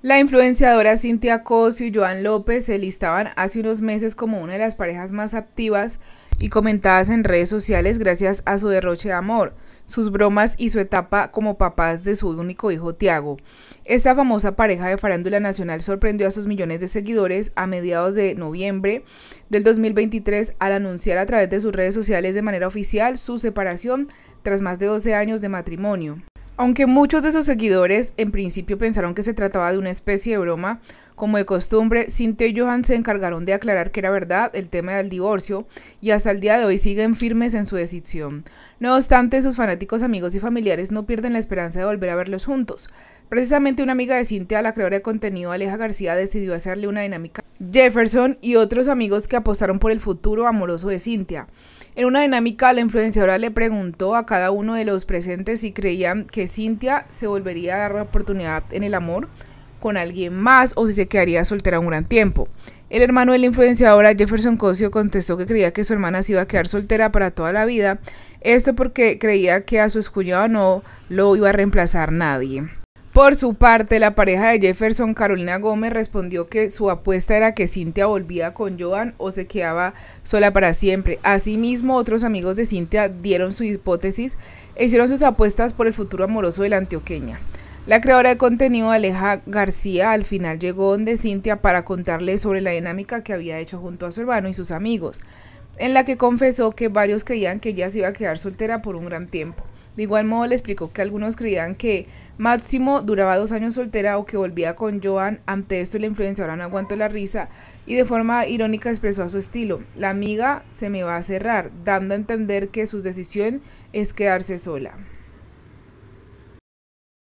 La influenciadora Cintia Cosio y Joan López se listaban hace unos meses como una de las parejas más activas y comentadas en redes sociales gracias a su derroche de amor, sus bromas y su etapa como papás de su único hijo Tiago. Esta famosa pareja de farándula nacional sorprendió a sus millones de seguidores a mediados de noviembre del 2023 al anunciar a través de sus redes sociales de manera oficial su separación tras más de 12 años de matrimonio. Aunque muchos de sus seguidores en principio pensaron que se trataba de una especie de broma, como de costumbre, Cintia y Johan se encargaron de aclarar que era verdad el tema del divorcio y hasta el día de hoy siguen firmes en su decisión. No obstante, sus fanáticos, amigos y familiares no pierden la esperanza de volver a verlos juntos. Precisamente una amiga de Cintia, la creadora de contenido Aleja García, decidió hacerle una dinámica Jefferson y otros amigos que apostaron por el futuro amoroso de Cintia. En una dinámica, la influenciadora le preguntó a cada uno de los presentes si creían que Cintia se volvería a dar la oportunidad en el amor con alguien más o si se quedaría soltera un gran tiempo. El hermano de la influenciadora Jefferson Cosio contestó que creía que su hermana se iba a quedar soltera para toda la vida, esto porque creía que a su escuñado no lo iba a reemplazar nadie. Por su parte, la pareja de Jefferson, Carolina Gómez, respondió que su apuesta era que Cintia volvía con Joan o se quedaba sola para siempre. Asimismo, otros amigos de Cintia dieron su hipótesis e hicieron sus apuestas por el futuro amoroso de la antioqueña. La creadora de contenido Aleja García al final llegó donde Cintia para contarle sobre la dinámica que había hecho junto a su hermano y sus amigos, en la que confesó que varios creían que ella se iba a quedar soltera por un gran tiempo. De igual modo le explicó que algunos creían que Máximo duraba dos años soltera o que volvía con Joan. Ante esto la influenciadora no aguantó la risa y de forma irónica expresó a su estilo, la amiga se me va a cerrar, dando a entender que su decisión es quedarse sola.